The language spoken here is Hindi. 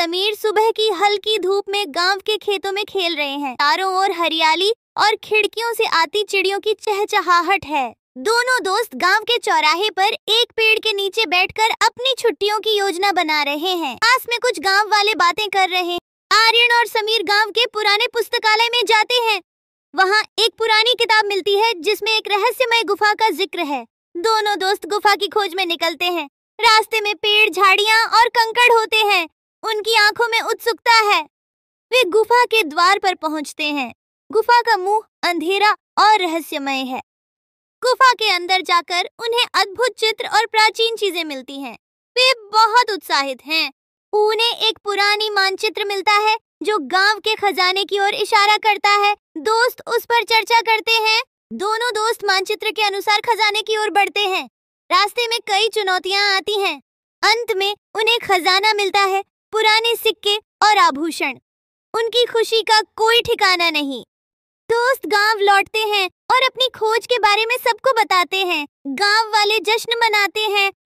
समीर सुबह की हल्की धूप में गांव के खेतों में खेल रहे हैं चारों ओर हरियाली और खिड़कियों से आती चिड़ियों की चहचहाहट है दोनों दोस्त गांव के चौराहे पर एक पेड़ के नीचे बैठकर अपनी छुट्टियों की योजना बना रहे हैं पास में कुछ गांव वाले बातें कर रहे हैं आर्यन और समीर गांव के पुराने पुस्तकालय में जाते हैं वहाँ एक पुरानी किताब मिलती है जिसमें एक रहस्यमय गुफा का जिक्र है दोनों दोस्त गुफा की खोज में निकलते हैं रास्ते में पेड़ झाड़ियाँ और कंकड़ होते हैं उनकी आंखों में उत्सुकता है वे गुफा के द्वार पर पहुंचते हैं गुफा का मुंह अंधेरा और रहस्यमय है गुफा के अंदर जाकर उन्हें अद्भुत चित्र और प्राचीन चीजें मिलती हैं वे बहुत उत्साहित हैं उन्हें एक पुरानी मानचित्र मिलता है जो गांव के खजाने की ओर इशारा करता है दोस्त उस पर चर्चा करते हैं दोनों दोस्त मानचित्र के अनुसार खजाने की ओर बढ़ते हैं रास्ते में कई चुनौतियाँ आती हैं अंत में उन्हें खजाना मिलता है पुराने सिक्के और आभूषण उनकी खुशी का कोई ठिकाना नहीं दोस्त गांव लौटते हैं और अपनी खोज के बारे में सबको बताते हैं गांव वाले जश्न मनाते हैं